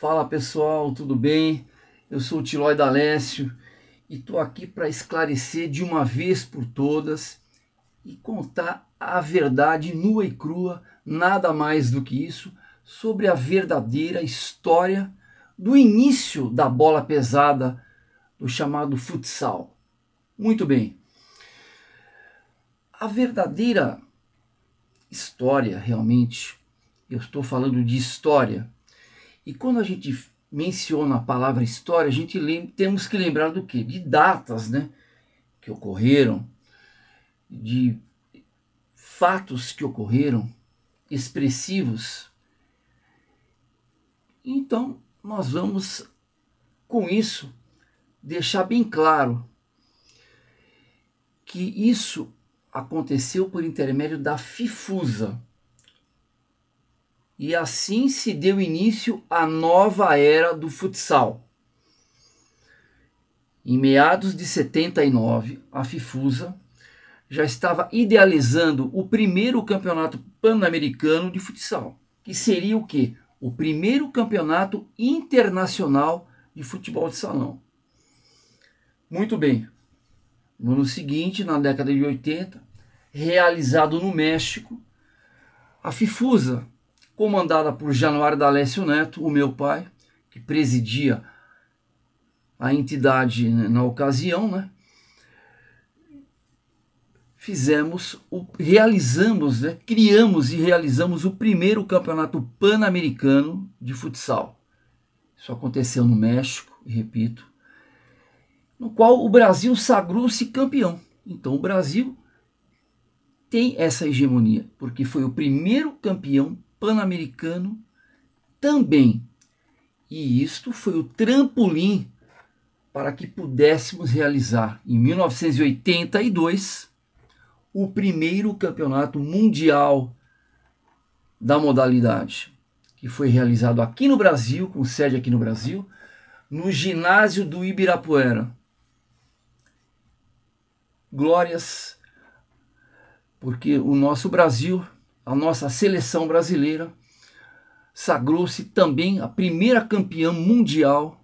Fala pessoal, tudo bem? Eu sou o Tilói D'Alessio e estou aqui para esclarecer de uma vez por todas e contar a verdade nua e crua, nada mais do que isso, sobre a verdadeira história do início da bola pesada do chamado futsal. Muito bem. A verdadeira história, realmente, eu estou falando de história, e quando a gente menciona a palavra história, a gente temos que lembrar do quê? De datas, né? Que ocorreram, de fatos que ocorreram expressivos. Então, nós vamos com isso deixar bem claro que isso aconteceu por intermédio da FIFUSA, e assim se deu início à nova era do futsal. Em meados de 79, a FIFUSA já estava idealizando o primeiro campeonato pan-americano de futsal, que seria o quê? O primeiro campeonato internacional de futebol de salão. Muito bem. No ano seguinte, na década de 80, realizado no México, a FIFUSA comandada por Januário D'Alessio Neto, o meu pai, que presidia a entidade na ocasião, né? Fizemos, o, realizamos, né? criamos e realizamos o primeiro campeonato pan-americano de futsal. Isso aconteceu no México, repito, no qual o Brasil sagrou-se campeão. Então o Brasil tem essa hegemonia, porque foi o primeiro campeão pan-americano também. E isto foi o trampolim para que pudéssemos realizar em 1982 o primeiro campeonato mundial da modalidade, que foi realizado aqui no Brasil, com sede aqui no Brasil, no ginásio do Ibirapuera. Glórias, porque o nosso Brasil a nossa seleção brasileira sagrou-se também a primeira campeã mundial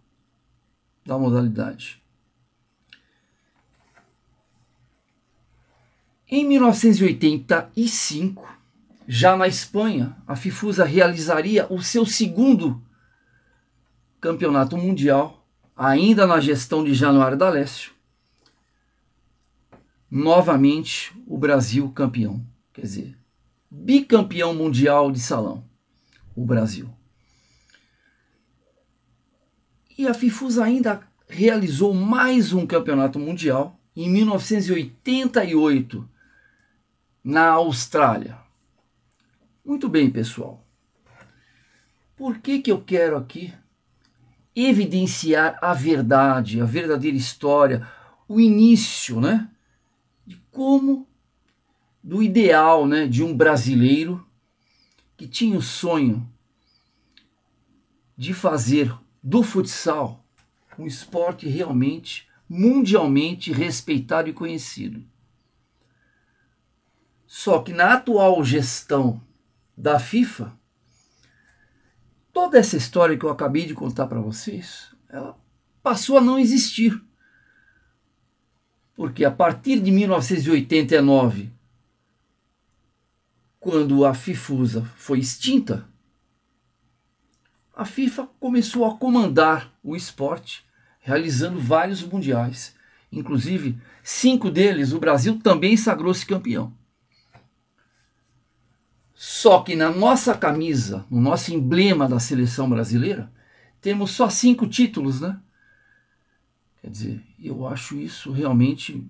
da modalidade. Em 1985, já na Espanha, a Fifusa realizaria o seu segundo campeonato mundial, ainda na gestão de Januário D'Alessio. Novamente, o Brasil campeão. Quer dizer, bicampeão mundial de salão, o Brasil. E a Fifus ainda realizou mais um campeonato mundial em 1988 na Austrália. Muito bem, pessoal. Por que, que eu quero aqui evidenciar a verdade, a verdadeira história, o início, né? De como do ideal né, de um brasileiro que tinha o sonho de fazer do futsal um esporte realmente mundialmente respeitado e conhecido. Só que na atual gestão da FIFA, toda essa história que eu acabei de contar para vocês, ela passou a não existir. Porque a partir de 1989, quando a FIFUSA foi extinta, a FIFA começou a comandar o esporte, realizando vários mundiais. Inclusive, cinco deles o Brasil também sagrou-se campeão. Só que na nossa camisa, no nosso emblema da seleção brasileira, temos só cinco títulos, né? Quer dizer, eu acho isso realmente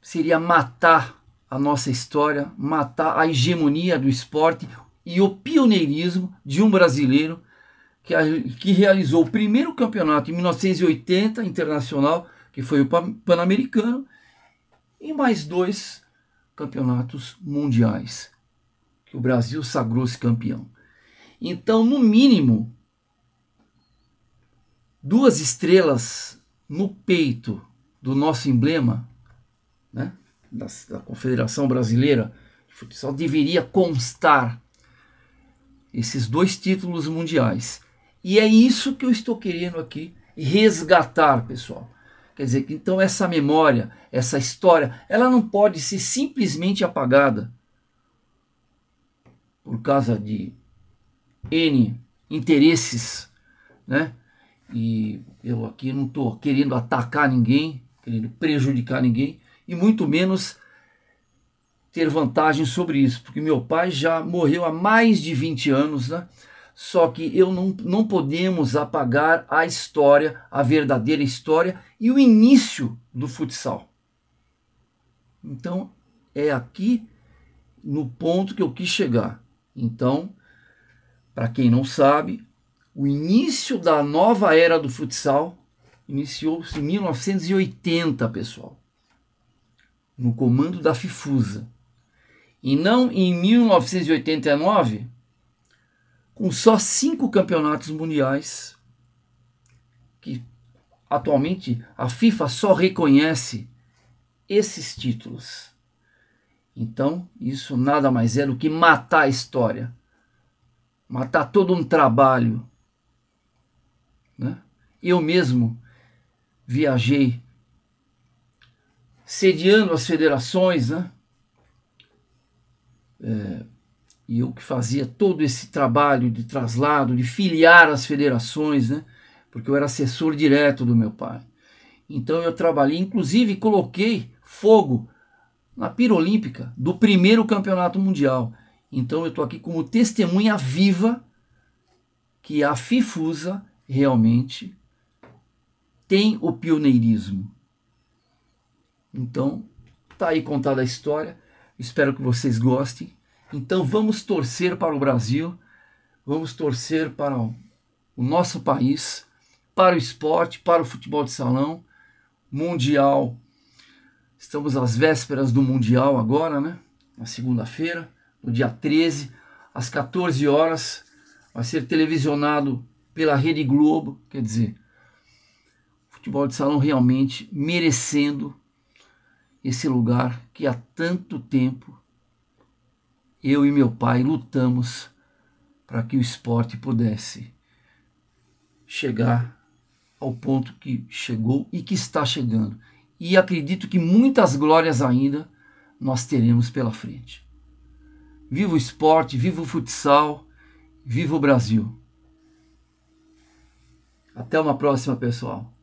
seria matar a nossa história, matar a hegemonia do esporte e o pioneirismo de um brasileiro que, que realizou o primeiro campeonato em 1980 internacional, que foi o Pan-Americano, e mais dois campeonatos mundiais, que o Brasil sagrou-se campeão. Então, no mínimo, duas estrelas no peito do nosso emblema, né? da, da Confederação Brasileira de Futsal deveria constar esses dois títulos mundiais. E é isso que eu estou querendo aqui resgatar, pessoal. Quer dizer que então essa memória, essa história, ela não pode ser simplesmente apagada por causa de N interesses, né? E eu aqui não estou querendo atacar ninguém, querendo prejudicar ninguém, e muito menos ter vantagem sobre isso, porque meu pai já morreu há mais de 20 anos, né? Só que eu não, não podemos apagar a história, a verdadeira história e o início do futsal. Então é aqui no ponto que eu quis chegar. Então, para quem não sabe, o início da nova era do futsal iniciou-se em 1980, pessoal no comando da Fifusa, e não em 1989, com só cinco campeonatos mundiais, que atualmente a FIFA só reconhece esses títulos. Então, isso nada mais é do que matar a história, matar todo um trabalho. Né? Eu mesmo viajei sediando as federações, né? É, e eu que fazia todo esse trabalho de traslado, de filiar as federações, né? Porque eu era assessor direto do meu pai. Então eu trabalhei, inclusive coloquei fogo na olímpica do primeiro campeonato mundial. Então eu estou aqui como testemunha viva que a FIFUSA realmente tem o pioneirismo. Então, tá aí contada a história. Espero que vocês gostem. Então, vamos torcer para o Brasil, vamos torcer para o nosso país, para o esporte, para o futebol de salão, mundial. Estamos às vésperas do mundial agora, né? Na segunda-feira, no dia 13, às 14 horas, vai ser televisionado pela Rede Globo, quer dizer, futebol de salão realmente merecendo esse lugar que há tanto tempo eu e meu pai lutamos para que o esporte pudesse chegar ao ponto que chegou e que está chegando. E acredito que muitas glórias ainda nós teremos pela frente. Viva o esporte, viva o futsal, viva o Brasil. Até uma próxima, pessoal.